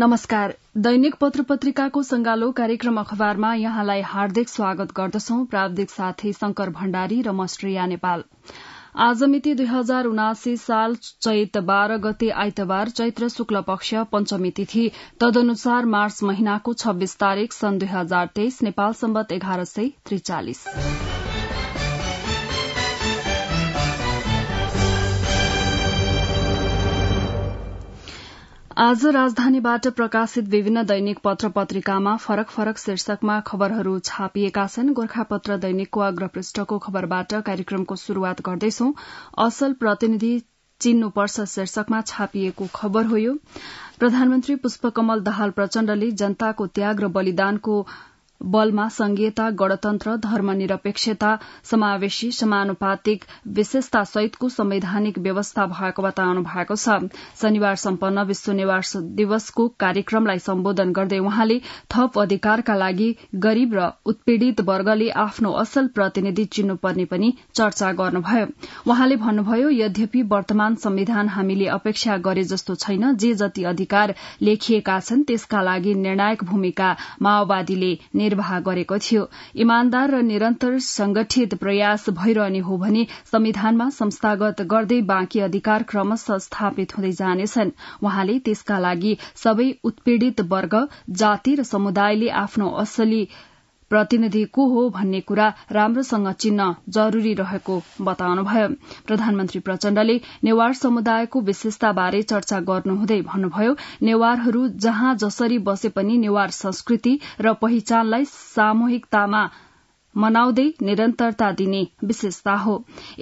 नमस्कार दैनिक पत्र पत्रिकाको संगालो कार्यक्रम अखबारमा यहाँलाई हार्दिक स्वागत गर्दछौ प्राविधिक साथी शंकर भण्डारी र म श्रेया नेपाल आज मिति दुई हजार उनासी साल चैत बाह्र गते आइतबार चैत्र शुक्ल पक्ष पञ्चमी तिथि तदनुसार मार्च महिनाको छब्बीस तारीक सन् दुई हजार तेइस नेपाल सम्बत एघार सय त्रिचालिस आज राजधानीबाट प्रकाशित विभिन्न दैनिक पत्र पत्रिकामा फरक फरक शीर्षकमा खबरहरू छापिएका छन् गोर्खापत्र दैनिकको अग्रपृष्ठको खबरबाट कार्यक्रमको शुरूआत गर्दैछौ असल प्रतिनिधि चिन्नुपर्छ शीर्षकमा छापिएको खबर हो प्रधानमन्त्री पुष्पकमल दाहाल प्रचण्डले जनताको त्याग र बलिदानको बलमा संघीयता गणतन्त्र धर्मनिरपेक्षता समावेशी समानुपातिक विशेषता सहितको संवैधानिक व्यवस्था भएको बताउनु भएको छ शनिबार सम्पन्न विश्व निवार दिवसको कार्यक्रमलाई सम्बोधन गर्दै वहाँले थप अधिकारका लागि गरीब र उत्पीड़ित वर्गले आफ्नो असल प्रतिनिधि चिन्नुपर्ने पनि चर्चा गर्नुभयो वहाँले भन्नुभयो यद्यपि वर्तमान संविधान हामीले अपेक्षा गरे जस्तो छैन जे जति अधिकार लेखिएका छन् त्यसका लागि निर्णायक भूमिका माओवादीले निर्वाह गरेको थियो इमान्दार र निरन्तर संगठित प्रयास भइरहने हो भने संविधानमा संस्थागत गर्दै बाँकी अधिकार क्रमशः स्थापित हुँदै जानेछन् वहाँले त्यसका लागि सबै उत्पीड़ित वर्ग जाति र समुदायले आफ्नो असली प्रतिनिधि को हो भन्ने कुरा राम्रोसँग चिन्न जरूरी रहेको बताउनुभयो प्रधानमन्त्री प्रचण्डले नेवार समुदायको विशेषताबारे चर्चा गर्नुहुँदै भन्नुभयो नेवारहरू जहाँ जसरी बसे पनि नेवार संस्कृति र पहिचानलाई सामूहिकतामा मनाउँदै निरन्तरता दिने विशेषता हो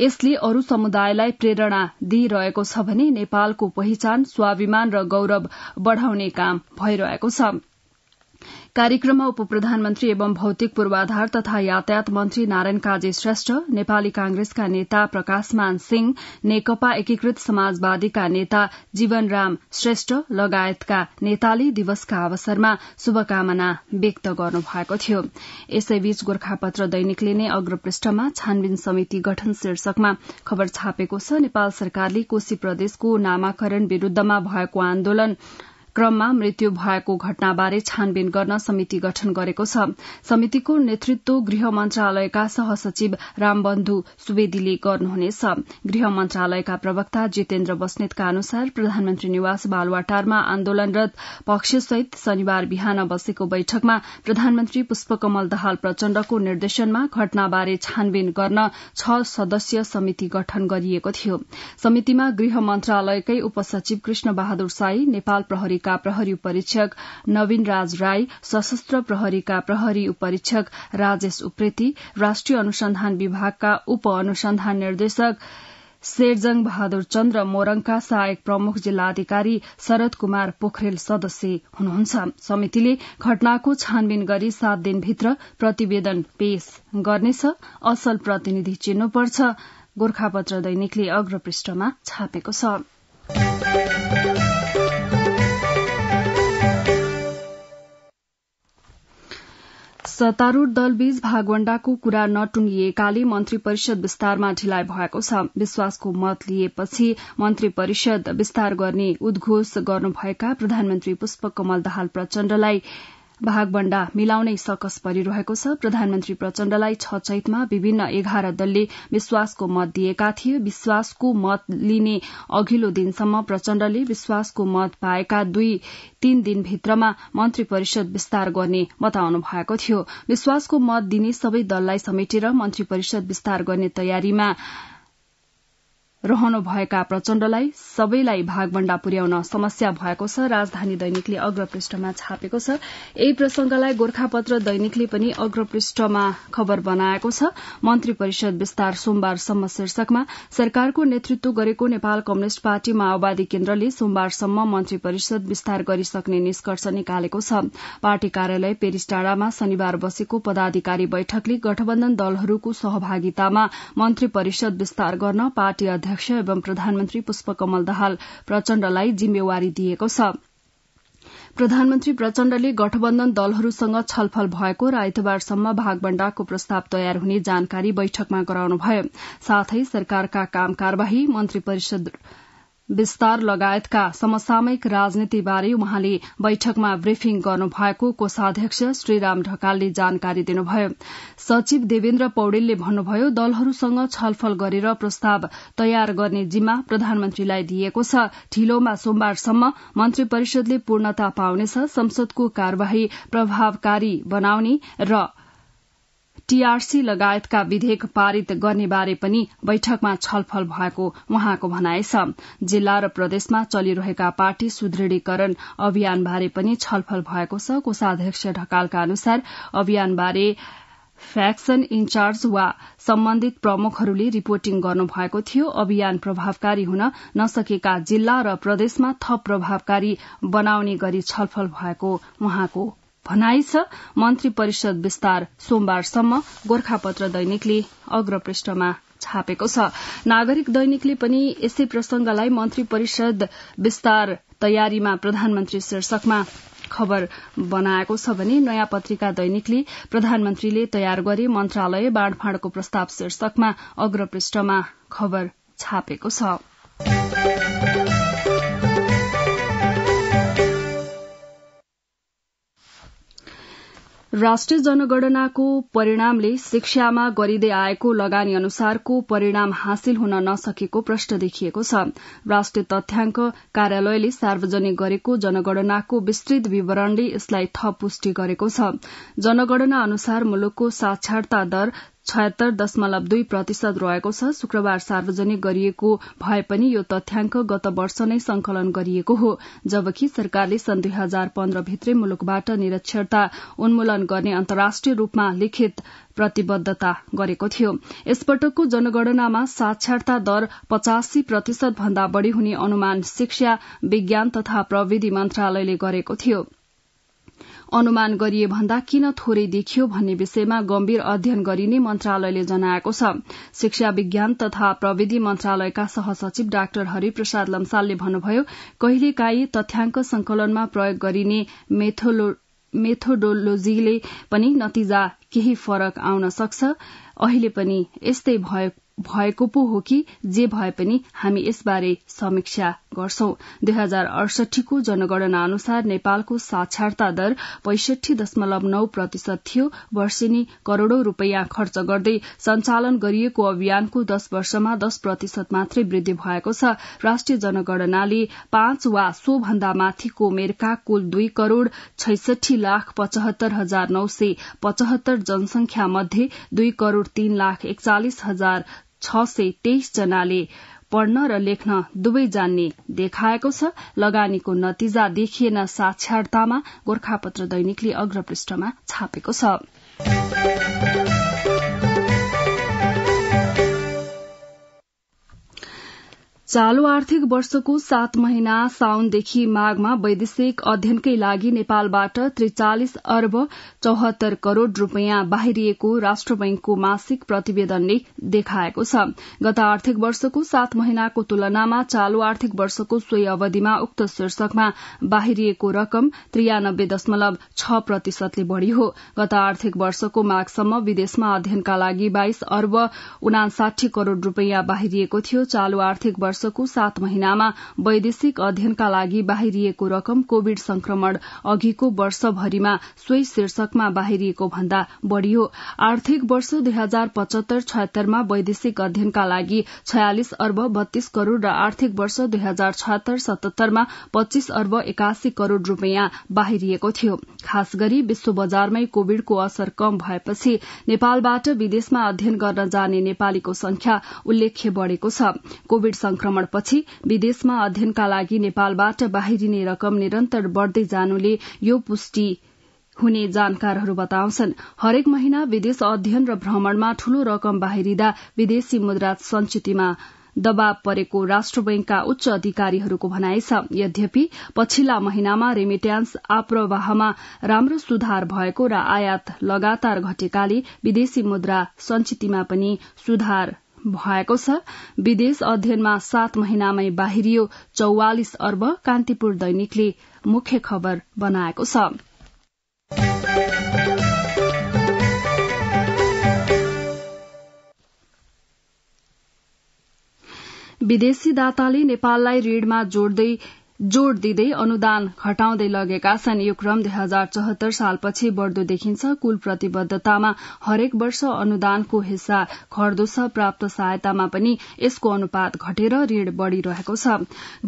यसले अरू समुदायलाई प्रेरणा दिइरहेको छ भने नेपालको पहिचान स्वाभिमान र गौरव बढ़ाउने काम भइरहेको छ कार्यक्रममा उप प्रधानमन्त्री एवं भौतिक पूर्वाधार तथा यातायात मन्त्री नारायण काजी श्रेष्ठ नेपाली कांग्रेसका नेता प्रकाशमान सिंह नेकपा एकीकृत समाजवादीका नेता जीवनराम श्रेष्ठ लगायतका नेताले दिवसका अवसरमा शुभकामना व्यक्त गर्नु भएको थियो यसैबीच गोर्खापत्र दैनिकले नै अग्रपृष्ठमा छानबिन समिति गठन शीर्षकमा खबर छापेको छ नेपाल सरकारले कोशी प्रदेशको नामाकरण विरूद्धमा भएको आन्दोलन क्रममा मृत्यु भएको घटनाबारे छानबिन गर्न समिति गठन गरेको छ समितिको नेतृत्व गृह मन्त्रालयका सहसचिव रामबन्धु सुवेदीले गर्नुहुनेछ गृह मन्त्रालयका प्रवक्ता जितेन्द्र बस्नेतका अनुसार प्रधानमन्त्री निवास बालुवाटारमा आन्दोलनरत पक्षसहित शनिबार बिहान बसेको बैठकमा प्रधानमन्त्री पुष्पकमल दहाल प्रचण्डको निर्देशनमा घटनाबारे छानबिन गर्न छ सदस्यीय समिति गठन गरिएको थियो समितिमा गृह मन्त्रालयकै उपसचिव कृष्ण बहादुर साई नेपाल प्रहरी प्रहरीका प्रहरी उपरीक्षक नवीन राज राई सशस्त्र प्रहरीका प्रहरी उपरीक्षक राजेश उप्रेती राष्ट्रिय अनुसन्धान विभागका उप अनुसन्धान निर्देशक शेरजङ बहादुर चन्द्र मोरङका सहायक प्रमुख जिल्लाधिकारी शरद कुमार पोखरेल सदस्य हुनुहुन्छ समितिले घटनाको छानबिन गरी सात दिनभित्र प्रतिवेदन पेश गर्नेछ असल प्रतिनिधि चिन्नुपर्छ गोर्खापत्र दैनिकले अग्रपृष्ठमा छापेको छ सत्तारूढ़ दलबीच भागवण्डाको कुरा नटुङ्गिएकाले मन्त्री परिषद विस्तारमा ढिलाइ भएको छ विश्वासको मत लिएपछि मन्त्री परिषद विस्तार गर्ने उद्घोष गर्नुभएका प्रधानमन्त्री पुष्पकमल दाहाल प्रचण्डलाई भागबण्डा मिलाउनै सकस परिरहेको छ प्रधानमन्त्री प्रचण्डलाई छ चैतमा विभिन्न एघार दलले विश्वासको मत दिएका थिए विश्वासको मत लिने अघिल्लो दिनसम्म प्रचण्डले विश्वासको मत पाएका दुई तीन दिनभित्रमा मन्त्री परिषद विस्तार गर्ने बताउनु भएको थियो विश्वासको मत दिने सबै दललाई समेटेर मन्त्री परिषद विस्तार गर्ने तयारीमा रहनुभएका प्रचण्डलाई सबैलाई भागभण्डा पुर्याउन समस्या भएको छ राजधानी दैनिकले अग्रपृष्ठमा छापेको छ यही प्रसंगलाई गोर्खापत्र दैनिकले पनि अग्रपृष्ठमा खबर बनाएको छ मन्त्री परिषद विस्तार सोमबारसम्म शीर्षकमा सरकारको नेतृत्व गरेको नेपाल कम्युनिष्ट पार्टी माओवादी केन्द्रले सोमबारसम्म मन्त्री परिषद विस्तार गरिसक्ने निष्कर्ष निकालेको छ पार्टी कार्यालय पेरिस टाड़ामा शनिबार बसेको पदाधिकारी बैठकले गठबन्धन दलहरूको सहभागितामा मन्त्री परिषद विस्तार गर्न पार्टी अध्यक्ष अध्यक्ष एवं प्रधानमन्त्री पुष्पकमल दाहाल प्रचण्डलाई जिम्मेवारी दिएको छ प्रधानमन्त्री प्रचण्डले गठबन्धन दलहरूसँग छलफल भएको र आइतबारसम्म भागबण्डाको प्रस्ताव तयार हुने जानकारी बैठकमा गराउनुभयो साथै सरकारका काम कार्यवाही मन्त्री परिषद विस्तार लगायतका समसामयिक राजनीतिबारे उहाँले बैठकमा ब्रिफिङ गर्नुभएको कोषाध्यक्ष श्रीराम ढकालले जानकारी दिनुभयो सचिव देवेन्द्र पौडेलले भन्नुभयो दलहरूसँग छलफल गरेर प्रस्ताव तयार गर्ने जिम्मा प्रधानमन्त्रीलाई दिएको छ ढिलोमा सोमबारसम्म मन्त्री परिषदले पूर्णता पाउनेछ संसदको कार्यवाही प्रभावकारी बनाउने र टीआरसी लगायतका विधेयक पारित गर्ने बारे पनि बैठकमा छलफल भएको उहाँको भनाइ छ जिल्ला र प्रदेशमा चलिरहेका पार्टी सुदृढीकरण अभियानबारे पनि छलफल भएको छ कोषाध्यक्ष ढकालका अनुसार अभियानबारे फ्याक्सन इन्चार्ज वा सम्बन्धित प्रमुखहरूले रिपोर्टिङ गर्नुभएको थियो अभियान प्रभावकारी हुन नसकेका जिल्ला र प्रदेशमा थप प्रभावकारी बनाउने गरी छलफल भएको उहाँको भनाइ छ मन्त्री परिषद विस्तार सोमबारसम्म गोर्खापत्र दैनिकले अग्रपृष्ठमा छापेको छ नागरिक दैनिकले पनि यसै प्रसंगलाई मन्त्री परिषद विस्तार तयारीमा प्रधानमन्त्री शीर्षकमा खबर बनाएको छ भने नयाँ पत्रिका दैनिकले प्रधानमन्त्रीले तयार गरे मन्त्रालय बाँडफाँडको प्रस्ताव शीर्षकमा अग्रपृष्ठमा खबर छापेको छ राष्ट्रिय जनगणनाको परिणामले शिक्षामा गरिँदै आएको लगानी अनुसारको परिणाम हासिल हुन नसकेको प्रश्न देखिएको छ राष्ट्रिय तथ्याङ्क कार्यालयले सार्वजनिक गरेको जनगणनाको विस्तृत विवरणले यसलाई थप पुष्टि गरेको छ जनगणना अनुसार मुलुकको साक्षरता दर छयत्तर दशमलव दुई प्रतिशत रहेको छ शुक्रबार सार्वजनिक गरिएको भए पनि यो तथ्याङ्क गत वर्ष नै संकलन गरिएको हो जबकि सरकारले सन् दुई हजार पन्ध्र भित्रै मुलुकबाट निरक्षरता उन्मूलन गर्ने अन्तर्राष्ट्रिय रूपमा लिखित प्रतिबद्धता गरेको थियो यसपटकको जनगणनामा साक्षरता दर पचासी प्रतिशत भन्दा बढ़ी हुने अनुमान शिक्षा विज्ञान तथा प्रविधि मन्त्रालयले गरेको थियो अनुमान गरिए भन्दा किन थोरै देखियो भन्ने विषयमा गम्भीर अध्ययन गरिने मन्त्रालयले जनाएको छ शिक्षा विज्ञान तथा प्रविधि मन्त्रालयका सहसचिव डाक्टर हरिप्रसाद लम्सालले भन्नुभयो कहिलेकाही तथ्याङ्क संकलनमा प्रयोग गरिने मेथोडोलोजीले पनि नतिजा केही फरक आउन सक्छ अहिले पनि यस्तै भएको पो हो कि जे भए पनि हामी यसबारे समीक्षा गर्छौं दुई हजार अडसठीको जनगणना अनुसार नेपालको साक्षरता दर पैंसठी दशमलव नौ प्रतिशत थियो वर्षेनी करोड़ौं रूपियाँ खर्च गर्दै सञ्चालन गरिएको अभियानको दश वर्षमा दश प्रतिशत मात्रै वृद्धि भएको छ राष्ट्रिय जनगणनाले पाँच वा सो भन्दा माथिको उमेरका कुल दुई करोड़ छैसठी लाख पचहत्तर हजार नौ सय पचहत्तर जनसंख्या मध्ये दुई करोड़ तीन लाख एकचालिस हजार छ सय तेइस जनाले पढ्न र लेख्न दुवै जान्ने देखाएको छ लगानीको नतिजा देखिएन साक्षरतामा गोर्खापत्र दैनिकले अग्रपृष्ठमा छापेको छ चालू आर्थिक वर्षको सात महिना साउनदेखि माघमा वैदेशिक अध्ययनकै लागि नेपालबाट त्रिचालिस अर्ब चौहत्तर करोड़ रूपियाँ बाहिरिएको राष्ट्र बैंकको मासिक प्रतिवेदनले देखाएको छ गत आर्थिक वर्षको सात महिनाको तुलनामा चालू आर्थिक वर्षको सोही अवधिमा उक्त शीर्षकमा बाहिरिएको रकम त्रियानब्बे दशमलव छ प्रतिशतले बढ़ी हो गत आर्थिक वर्षको माघसम्म विदेशमा अध्ययनका लागि बाइस अर्ब उनासाठी करोड़ रूपियाँ बाहिरिएको थियो चालू आर्थिक वर्ष वर्षको सात महिनामा वैदेशिक अध्ययनका लागि बाहिरिएको रकम कोविड संक्रमण अघिको वर्षभरिमा सोही शीर्षकमा बाहिरिएको भन्दा बढ़ी आर्थिक वर्ष दुई हजार पचहत्तर छयत्तरमा वैदेशिक अध्ययनका लागि छयालिस अर्ब बत्तीस करोड़ र आर्थिक वर्ष दुई हजार छयत्तर सतहत्तरमा पच्चीस अर्ब एकासी करोड़ रूपियाँ बाहिरिएको थियो खास गरी विश्व बजारमै कोविडको असर कम भएपछि नेपालबाट विदेशमा अध्ययन गर्न जाने नेपालीको संख्या उल्लेख्य बढ़ेको छ कोविड आक्रमणपछि विदेशमा अध्ययनका लागि नेपालबाट बाहिरिने रकम निरन्तर बढ़दै जानुले यो पुष्टि हुने जानकारहरू बताउँछन् हरेक महिना विदेश अध्ययन र भ्रमणमा ठूलो रकम बाहिरिँदा विदेशी मुद्रा संचितमा दबाव परेको राष्ट्र बैंकका उच्च अधिकारीहरूको भनाइ छ यद्यपि पछिल्ला महिनामा रेमिट्यान्स आप्रवाहमा राम्रो सुधार भएको र आयात लगातार घटेकाले विदेशी मुद्रा संचितमा पनि सुधार भएको छ विदेश अध्ययनमा सात महिनामै बाहिरियो चौवालिस अर्ब कान्तिपुर दैनिकले मुख्य खबर बनाएको छ विदेशी दाताले नेपाललाई ऋणमा जोड्दै जोड़ दिँदै अनुदान घटाउँदै लगेका छन् यो क्रम दुई हजार चौहत्तर सालपछि बढ़दो देखिन्छ कुल प्रतिबद्धतामा हरेक वर्ष अनुदानको हिस्सा घट्दो छ प्राप्त सहायतामा पनि यसको अनुपात घटेर ऋण बढ़िरहेको छ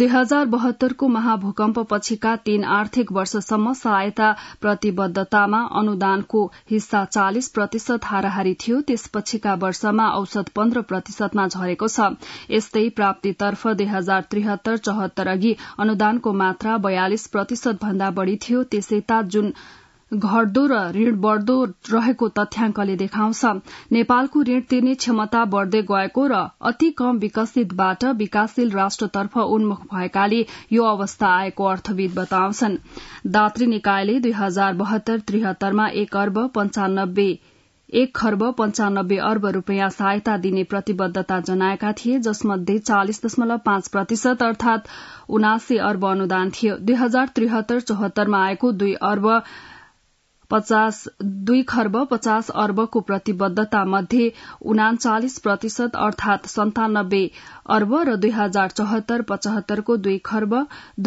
दुई हजार बहत्तरको महाभूकम्पपछिका तीन आर्थिक वर्षसम्म सहायता प्रतिबद्धतामा अनुदानको हिस्सा चालिस प्रतिशत हाराहारी थियो त्यसपछिका वर्षमा औसत पन्ध्र प्रतिशतमा झरेको छ यस्तै प्राप्तितर्फ दुई हजार त्रिहत्तर चौहत्तर अघि मतदानको मात्रा बयालिस प्रतिशत भन्दा बढ़ी थियो त्यसैता जुन घट्दो र ऋण बढ़दो रहेको तथ्याङ्कले देखाउँछ नेपालको ऋण तिर्ने क्षमता बढ़दै गएको र अति कम विकसितबाट विकासशील राष्ट्रतर्फ उन्मुख भएकाले यो अवस्था आएको अर्थविद बताउँछन् दात्री निकायले दुई हजार बहत्तर त्रिहत्तरमा एक अर्ब पञ्चानब्बे एक खर्ब पञ्चानब्बे अर्ब रूपियाँ सहायता दिने प्रतिबद्धता जनाएका थिए जसमध्ये चालिस दशमलव पाँच प्रतिशत अर्थात उनासी अर्ब अनुदान थियो दुई हजार त्रिहत्तर चौहत्तरमा आएको दुई अर्ब पचास दुई खर्ब पचास अर्बको प्रतिबद्धता मध्ये उनाचालिस प्रतिशत अर्थात सन्तानब्बे अर्ब र दुई हजार चौहत्तर पचहत्तरको दुई खर्ब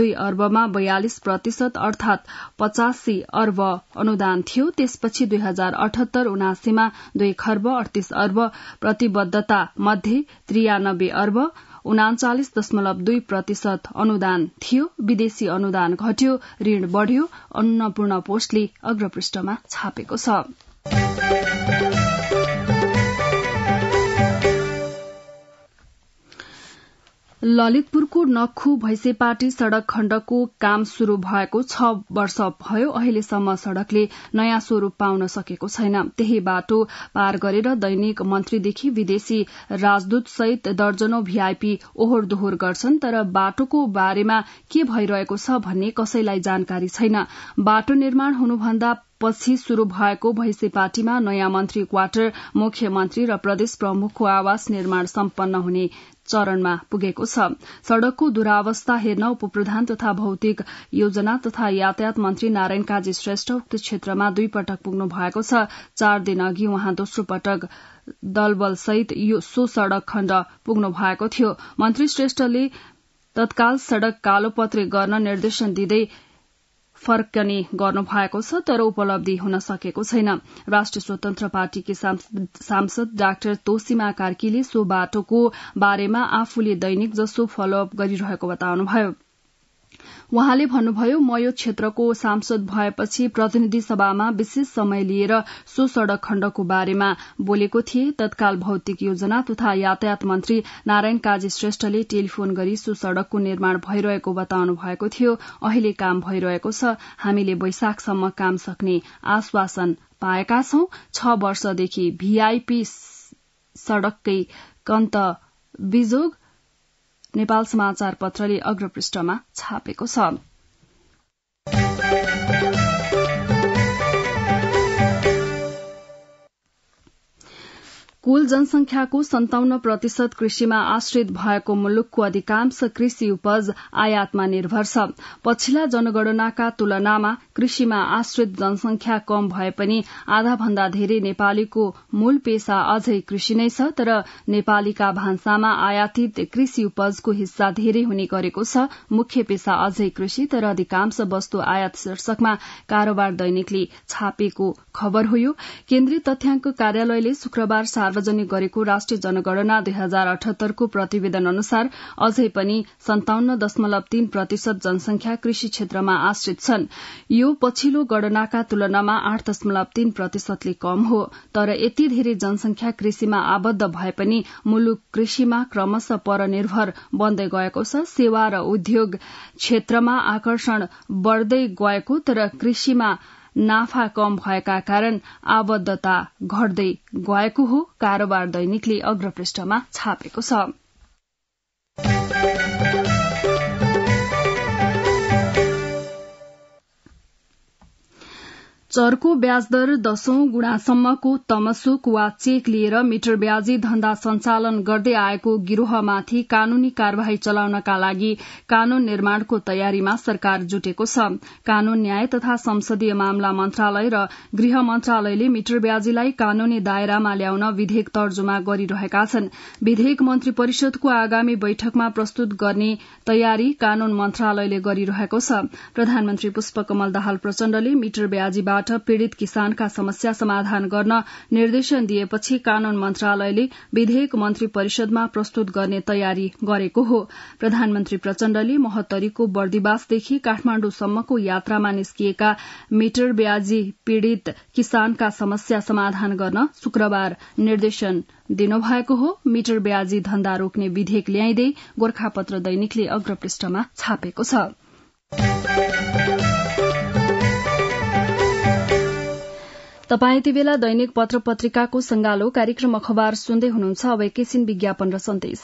दुई अर्बमा बयालिस प्रतिशत अर्थात पचासी अर्ब अनुदान थियो त्यसपछि दुई हजार अठहत्तर उनासीमा दुई खर्ब अडतीस अर्ब प्रतिबद्धता मध्ये त्रियानब्बे अर्ब उनाचालिस दशमलव दुई प्रतिशत अनुदान थियो विदेशी अनुदान घट्यो ऋण बढ़्यो अन्नपूर्ण पोस्टले अग्रपृष्ठमा छापेको छ ललितपुरको नखु भैसेपाटी सड़क खण्डको काम शुरू भएको छ वर्ष भयो अहिलेसम्म सड़कले नयाँ स्वरूप पाउन सकेको छैन त्यही बाटो पार गरेर दैनिक मन्त्रीदेखि विदेशी राजदूत सहित दर्जनौ भीआईपी ओहोर दोहोर गर्छन् तर बाटोको बारेमा के भइरहेको छ भन्ने कसैलाई जानकारी छैन बाटो निर्माण हुनुभन्दा पछि शुरू भएको भैंसेपाटीमा नयाँ मन्त्री क्वार्टर मुख्यमन्त्री र प्रदेश प्रमुखको आवास निर्माण सम्पन्न हुने चरणमा पुगेको छ सड़कको दुरावस्था हेर्न उपप्रधान तथा भौतिक योजना तथा यातायात मन्त्री नारायण काजी श्रेष्ठ उक्त क्षेत्रमा दुई पटक पुग्नु भएको छ चार दिन अघि उहाँ दोस्रो पटक दलबलसहित सो सड़क खण्ड पुग्नु भएको थियो मन्त्री श्रेष्ठले तत्काल सड़क कालोपत्री गर्न निर्देशन दिँदै फर्कने गर्नुभएको छ तर उपलब्धि हुन सकेको छैन राष्ट्रिय स्वतन्त्र पार्टीकी सांसद डाक्टर तोसिमा कार्कीले सो बाटोको बारेमा आफूले दैनिक जसो फलोअप गरिरहेको बताउनुभयो उहाँले भन्नुभयो म यो क्षेत्रको सांसद भएपछि प्रतिनिधि सभामा विशेष समय लिएर सो सड़क खण्डको बारेमा बोलेको थिए तत्काल भौतिक योजना तथा यातायात मन्त्री नारायण काजी श्रेष्ठले टेलिफोन गरी सो सड़कको निर्माण भइरहेको बताउनु भएको थियो अहिले काम भइरहेको छ हामीले वैशाखसम्म काम सक्ने आश्वासन पाएका छौं छ वर्षदेखि भीआईपी सड़ककै कन्त विजोग नेपाल समाचार पत्रले अग्रपृष्ठमा छापेको छ कुल जनसंख्याको सन्ताउन्न प्रतिशत कृषिमा आश्रित भएको मुलुकको अधिकांश कृषि उपज आयातमा निर्भर छ पछिल्ला जनगणनाका तुलनामा कृषिमा आश्रित जनसंख्या कम भए पनि आधा भन्दा धेरै नेपालीको मूल पेसा अझै कृषि नै छ तर नेपालीका भान्सामा आयातित कृषि उपजको हिस्सा धेरै हुने गरेको छ मुख्य पेसा अझै कृषि तर अधिकांश वस्तु आयात शीर्षकमा कारोबार दैनिकले छापेको खबर हो केन्द्रीय तथ्याङ्क कार्यालयले शुक्रबार सार्वजनिक गरेको राष्ट्रिय जनगणना दुई हजार अठहत्तरको प्रतिवेदन अनुसार अझै पनि सन्ताउन्न दशमलव तीन प्रतिशत जनसंख्या कृषि क्षेत्रमा आश्रित छन् यो पछिल्लो गणनाका तुलनामा आठ दशमलव तीन प्रतिशतले कम हो तर यति धेरै जनसंख्या कृषिमा आबद्ध भए पनि मुलुक कृषिमा क्रमशः परनिर्भर बन्दै गएको छ सेवा र उद्योग क्षेत्रमा आकर्षण बढ़दै गएको तर कृषिमा नाफा कम भएका कारण आबद्धता घट्दै गएको हो कारोबार दैनिकले अग्रपृष्ठमा छापेको छ चर्को ब्याजदर दशौं गुणासम्मको तमसुक वा चेक लिएर मिटर ब्याजी धन्दा सञ्चालन गर्दै आएको गिरोहमाथि कानूनी कार्यवाही चलाउनका लागि कानून निर्माणको तयारीमा सरकार जुटेको छ कानून न्याय तथा संसदीय मामला मन्त्रालय र गृह मन्त्रालयले मिटर ब्याजीलाई कानूनी दायरामा ल्याउन विधेयक तर्जुमा गरिरहेका छन् विधेयक मन्त्री परिषदको आगामी बैठकमा प्रस्तुत गर्ने तयारी कानून मन्त्रालयले गरिरहेको छ प्रधानमन्त्री पुष्पकमल दाहाल प्रचण्डले मिटर ब्याजीबाट आन्दोलनबाट पीड़ित किसानका समस्या समाधान गर्न निर्देशन दिएपछि कानून मन्त्रालयले विधेयक मन्त्री परिषदमा प्रस्तुत गर्ने तयारी गरेको हो प्रधानमन्त्री प्रचण्डले महोत्तरीको बर्दिवासदेखि काठमाण्डुसम्मको यात्रामा निस्किएका मिटर ब्याजी पीड़ित किसानका समस्या समाधान गर्न शुक्रबार निर्देशन दिनुभएको हो मिटर ब्याजी धन्दा रोक्ने विधेयक ल्याइँदै गोर्खापत्र दैनिकले अग्रपृष्ठमा छापेको छ तपाईँ यति बेला दैनिक पत्र पत्रिकाको संगालो कार्यक्रम अखबार सुन्दै हुनुहुन्छ अब एकैछिन विज्ञापन र सन्देश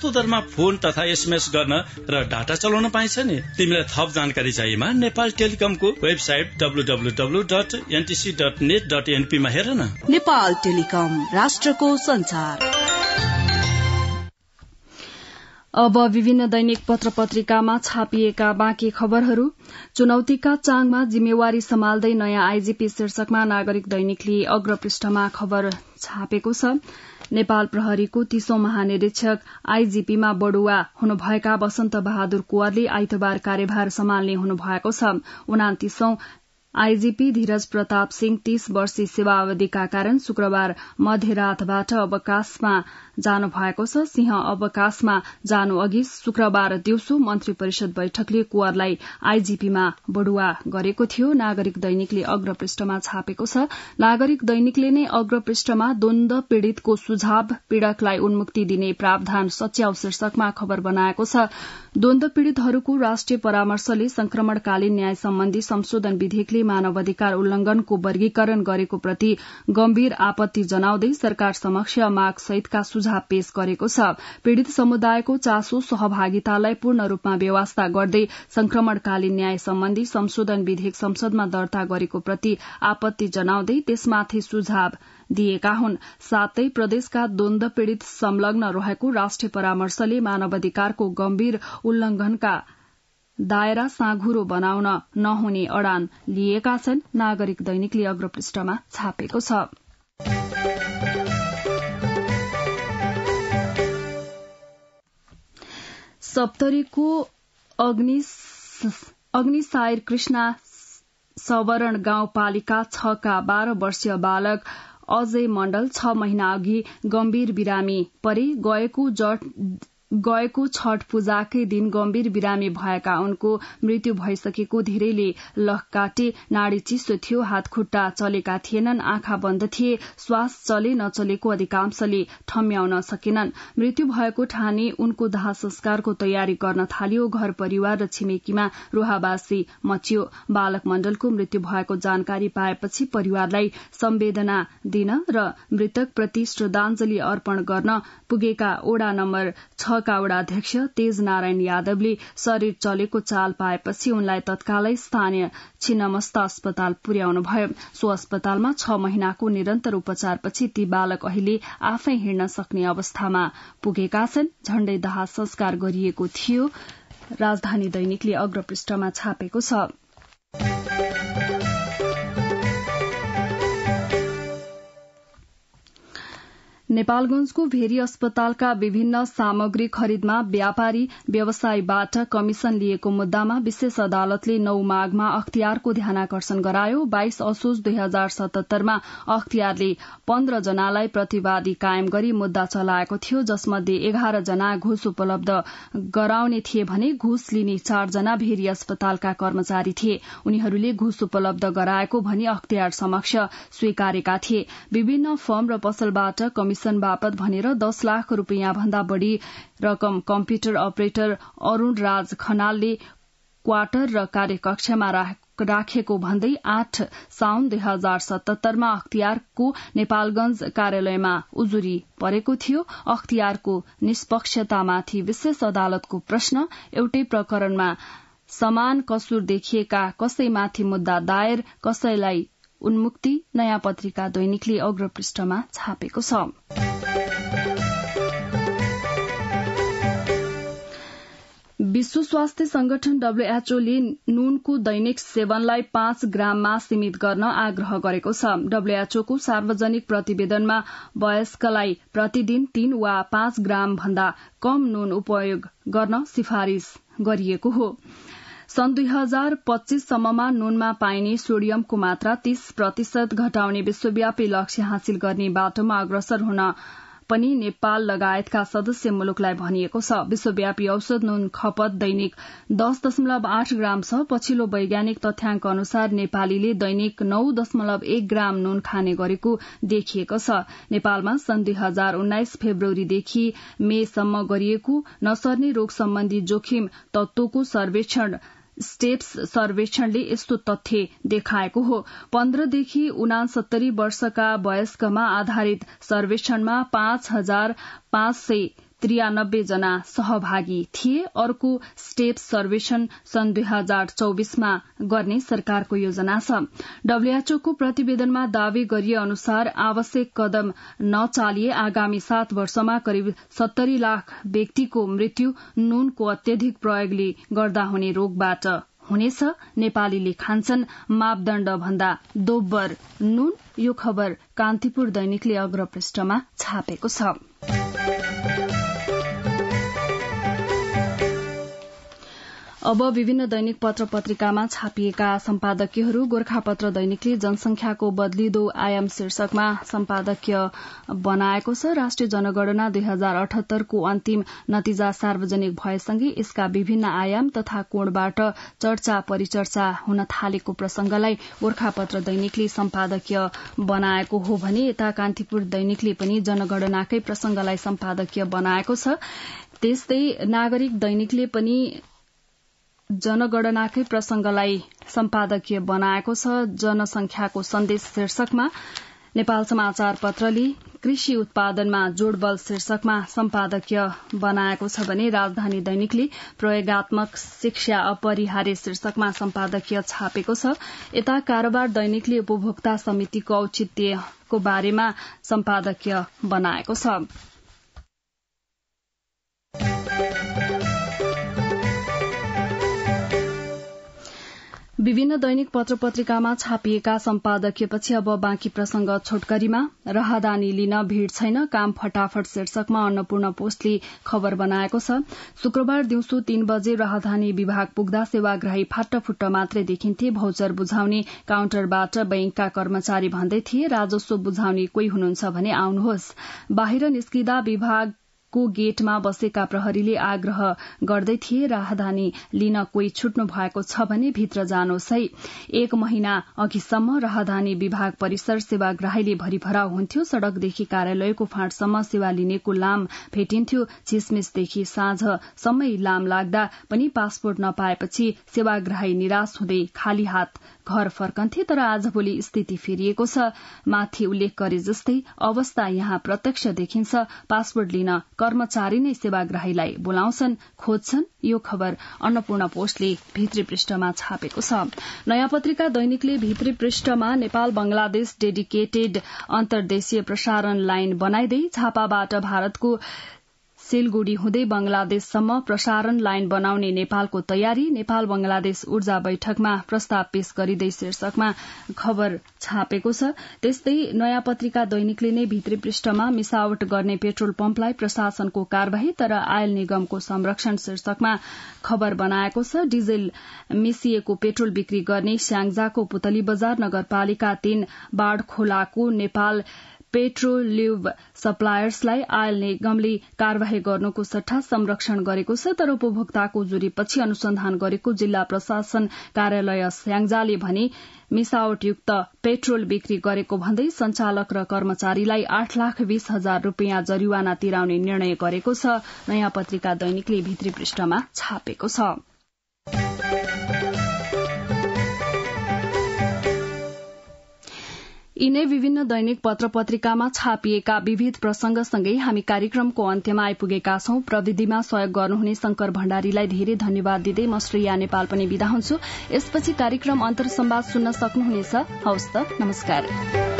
सस्तो दरमा फोन तथा एसएमएस गर्न र डाटा चलाउन पाइन्छ नि तिमीलाई थप जानकारी चाहिएमा नेपाल टेलिकमको website W dot NTC dot net dot एनपीमा हेर न नेपाल टेलिकम राष्ट्रको संसार अब विभिन्न दैनिक पत्र पत्रिकामा छापिएका बाँकी खबरहरू चुनौतीका चाङमा जिम्मेवारी सम्हाल्दै नयाँ आईजीपी शीर्षकमा नागरिक दैनिकले अग्रपृष्ठमा खबर छापेको छ नेपाल प्रहरीको तीसौं महानिरीक्षक आईजीपीमा बडुवा हुनुभएका वसन्त बहादुर कुवरले आइतबार कार्यभार सम्हाल्ने हुनुभएको छ उनातिसौं आईजीपी धीरज प्रताप सिंह तीस वर्षी सेवा अवधिका कारण शुक्रबार मध्यरातबाट अवकाशमा जानु भएको छ सिंह अवकाशमा जानु अघि शुक्रबार दिउँसो मन्त्री परिषद बैठकले कुवरलाई आईजीपीमा बढुवा गरेको थियो नागरिक दैनिकले अग्रपृष्ठमा छापेको छ नागरिक दैनिकले नै अग्रपृष्ठमा द्वन्द पीड़ितको सुझाव पीड़कलाई उन्मुक्ति दिने प्रावधान सच्याउ शीर्षकमा खबर बनाएको छ द्वन्द पीड़ितहरूको राष्ट्रिय परामर्शले संक्रमणकालीन न्याय सम्बन्धी संशोधन विधेयकले मानव अधिकार उल्लंघनको वर्गीकरण गरेको प्रति गम्भीर आपत्ति जनाउँदै सरकार समक्ष माग सहितका सुझाव पेश गरेको छ पीड़ित समुदायको चासो सहभागितालाई पूर्ण रूपमा व्यवस्था गर्दै संक्रमणकालीन न्याय सम्बन्धी संशोधन विधेयक संसदमा दर्ता गरेको प्रति आपत्ति जनाउँदै त्यसमाथि सुझाव दिएका हुन् साथै प्रदेशका द्वन्द पीड़ित संलग्न रहेको राष्ट्रिय परामर्शले मानवाधिकारको गम्भीर उल्लंघनका दायरा साँघुरो बनाउन नहुने अडान लिएका छन् नागरिक दैनिकले अग्रपृष्ठमा छापेको छ सप्तरीको अग्निसायर कृष्ण सवरण गाउँपालिका छका बाह्र वर्षीय बालक अजय मण्डल छ महिना अघि गम्भीर बिरामी परे गएको गएको छठ पूजाकै दिन गम्भीर बिरामी भएका उनको मृत्यु भइसकेको धेरैले लख काटे नाडी चिसो थियो हातखुट्टा चलेका थिएनन् आँखा बन्द थिए श्वास चले नचलेको अधिकांशले ठम्याउन सकेनन् मृत्यु भएको ठाने उनको दाह संस्कारको तयारी गर्न थालियो घर परिवार र छिमेकीमा रोहावासी मचियो बालक मण्डलको मृत्यु भएको जानकारी पाएपछि परिवारलाई सम्वेदना दिन र मृतकप्रति श्रद्धाञ्जली अर्पण गर्न पुगेका ओडा नम्बर छ वडाध्यक्ष तेज नारायण यादवले शरीर चलेको चाल पाएपछि उनलाई तत्कालै स्थानीय छिन्नमस्त अस्पताल पुर्याउनुभयो सो अस्पतालमा छ महिनाको निरन्तर उपचारपछि ती बालक अहिले आफै हिँड्न सक्ने अवस्थामा पुगेका छन् झण्डै दाह संस्कार गरिएको थियो राजधानी दैनिकले अग्रपृष्ठमा छापेको छ नेपालगंजको भेरी अस्पतालका विभिन्न सामग्री खरिदमा व्यापारी व्यवसायबाट कमिशन लिएको मुद्दामा विशेष अदालतले नौ माघमा अख्तियारको ध्यानकर्षण गरायो बाइस असोज दुई हजार सतहत्तरमा अख्तियारले पन्ध्र जनालाई प्रतिवादी कायम गरी मुद्दा चलाएको थियो जसमध्ये एघार जना घुस उपलब्ध गराउने थिए भने घुस लिने चारजना भेरी अस्पतालका कर्मचारी थिए उनीहरूले घुस उपलब्ध गराएको भनी अख्तियार समक्ष स्वीकारेका थिए विभिन्न फर्म र पसलबाट कमिशन पेन्सन बापत भनेर दस लाख रूपियाँ भन्दा बढ़ी रकम कम्प्युटर अपरेटर अरूण राज खनालले क्वार्टर र कार्यकक्षमा राखेको भन्दै आठ साउन दुई हजार सतहत्तरमा अख्तियारको नेपालगंज कार्यालयमा उजुरी परेको थियो अख्तियारको निष्पक्षतामाथि विशेष अदालतको प्रश्न एउटै प्रकरणमा समान कसुर देखिएका कसैमाथि मुद्दा दायर कसैलाई उन्मुक्ति नयाँ पत्रिका दैनिकले अग्र छापेको छ विश्व स्वास्थ्य संगठन डब्ल्यूएचओले नुनको दैनिक सेवनलाई पाँच ग्राममा सीमित गर्न आग्रह गरेको छ डब्ल्यूएचओको सार्वजनिक प्रतिवेदनमा वयस्कलाई प्रतिदिन तीन वा पाँच ग्राम भन्दा कम नुन उपयोग गर्न सिफारिश गरिएको हो सन् दुई हजार पच्चीससम्ममा नुनमा पाइने सोडियमको मात्रा तीस प्रतिशत घटाउने विश्वव्यापी लक्ष्य हासिल गर्ने बाटोमा अग्रसर हुन पनि नेपाल लगायतका सदस्य मुलुकलाई भनिएको छ विश्वव्यापी औषध नुन खपत दैनिक दश दशमलव आठ ग्राम छ पछिल्लो वैज्ञानिक तथ्याङ्क अनुसार नेपालीले दैनिक नौ दशमलव एक ग्राम नुन खाने गरेको देखिएको छ नेपालमा सन् दुई हजार उन्नाइस फेब्रुअरीदेखि मेसम्म गरिएको नसर्ने रोग सम्बन्धी जोखिम तत्वको सर्वेक्षण स्टेप्स सर्वेक्षणले यस्तो तथ्य देखाएको हो पन्ध्रदेखि उनासत्तरी वर्षका वयस्कमा आधारित सर्वेक्षणमा पाँच हजार पाँच सय त्रियानब्बे जना सहभागी थिए अर्को स्टेप सर्वेक्षण सन् दुई हजार चौबिसमा गर्ने सरकारको योजना छ डब्ल्यूएचओको प्रतिवेदनमा दावी गरिए अनुसार आवश्यक कदम नचालिए आगामी सात वर्षमा करिब सत्तरी लाख व्यक्तिको मृत्यु नुनको अत्यधिक प्रयोगले गर्दा हुने रोगबाट हुनेछ नेपालीले खान्छन् मापदण्ड भन्दा दोब्बर नुन यो खबर कान्तिपुर दैनिकले अग्रपृष्ठमा छापेको छ अब विभिन्न दैनिक पत्र पत्रिकामा छापिएका सम्पादकीयहरू गोर्खापत्र दैनिकले जनसंख्याको बदलिदो आयाम शीर्षकमा सम्पादकीय बनाएको छ राष्ट्रिय जनगणना दुई हजार अठहत्तरको अन्तिम नतिजा सार्वजनिक भएसँगै यसका विभिन्न आयाम तथा कोणबाट चर्चा परिचर्चा हुन थालेको प्रसंगलाई गोर्खापत्र दैनिकले सम्पादकीय बनाएको हो भने यता कान्तिपुर दैनिकले पनि जनगणनाकै प्रसंगलाई सम्पादकीय बनाएको छ त्यस्तै नागरिक दैनिकले पनि जनगणनाकै प्रसंगलाई सम्पादकीय बनाएको छ जनसंख्याको सन्देश शीर्षकमा नेपाल समाचार पत्रले कृषि उत्पादनमा जोडबल शीर्षकमा सम्पादकीय बनाएको छ भने राजधानी दैनिकले प्रयोगत्मक शिक्षा अपरिहार्य शीर्षकमा सम्पादकीय छापेको छ यता कारोबार दैनिकले उपभोक्ता समितिको औचित्यको बारेमा सम्पादकीय बनाएको छ विभिन्न दैनिक पत्र पत्रिकामा छापिएका सम्पादकीयपछि अब बाँकी प्रसंग छोटकरीमा राहदानी लिन भीड़ छैन काम फटाफट शीर्षकमा अन्नपूर्ण पोस्टले खबर बनाएको छ शुक्रबार दिउँसो तीन बजे राहदानी विभाग पुग्दा सेवाग्राही फाटफुट मात्रै देखिन्थे भौचर बुझाउने काउन्टरबाट बैंकका कर्मचारी भन्दै थिए राजस्व बुझाउने कोही हुनुहुन्छ भने आउनुहोस् बाहिर निस्किँदा विभाग को गेटमा बसेका प्रहरीले आग्रह गर्दै थिए राहदानी लिन कोही छुट्नु भएको छ भने भित्र जानुहोस् है एक महिना अघिसम्म राहदानी विभाग परिसर सेवाग्राहीले भरिभराउ हुन्थ्यो सड़कदेखि कार्यालयको फाँटसम्म सेवा लिनेको लाम भेटिन्थ्यो छिसमिसदेखि साँझसम्मै लाम लाग्दा पनि पासपोर्ट नपाएपछि सेवाग्राही निराश हुँदै खाली हात घर फर्कन्थे तर आजभोलि स्थिति फेरिएको छ माथि उल्लेख गरे जस्तै अवस्था यहाँ प्रत्यक्ष देखिन्छ पासपोर्ट लिन कर्मचारी नै सेवाग्राहीलाई बोलाउँछन् खोज्छन् यो खबर अन्नपूर्ण पोस्टले भित्री पृष्ठमा छापेको छ नयाँ पत्रिका दैनिकले भित्री पृष्ठमा नेपाल बंगलादेश डेडिकेटेड अन्तर्देशीय प्रसारण लाइन बनाइदै छापाबाट भारतको सिलगुड़ी हुँदै बंगलादेशसम्म प्रसारण लाइन बनाउने नेपालको तयारी नेपाल बंगलादेश ऊर्जा बैठकमा प्रस्ताव पेश गरिँदै शीर्षकमा खबर छापेको छ त्यस्तै नयाँ पत्रिका दैनिकले नै भित्री पृष्ठमा मिसावट गर्ने पेट्रोल पम्पलाई प्रशासनको कार्यवाही तर आयल निगमको संरक्षण शीर्षकमा खबर बनाएको छ डिजेल मिसिएको पेट्रोल बिक्री गर्ने स्याङजाको पुतली बजार नगरपालिका तीन बाढ़ खोलाको नेपाल पेट्रोलियम सप्लायर्सलाई आयल निगमले कार्यवाही गर्नुको सट्टा संरक्षण गरेको छ तर उपभोक्ताको जुरीपछि अनुसन्धान गरेको जिल्ला प्रशासन कार्यालय स्याङ्जाले भने मिसावटयुक्त पेट्रोल बिक्री गरेको भन्दै संचालक र कर्मचारीलाई आठ लाख बीस हजार रूपियाँ जरिवाना तिराउने निर्णय गरेको छ नयाँ पत्रिका दैनिकले भित्री पृष्ठमा छापेको छ यिनै विभिन्न दैनिक पत्र पत्रिकामा छापिएका विविध प्रसंगसँगै हामी कार्यक्रमको अन्त्यमा आइपुगेका छौं प्रविधिमा सहयोग गर्नुहुने शंकर भण्डारीलाई धेरै धन्यवाद दिँदै म श्रेया नेपाल पनि विदा हुन्छु यसपछि कार्यक्रम अन्तरसम्वाद सुन्न सक्नुहुनेछ हवस् त नमस्कार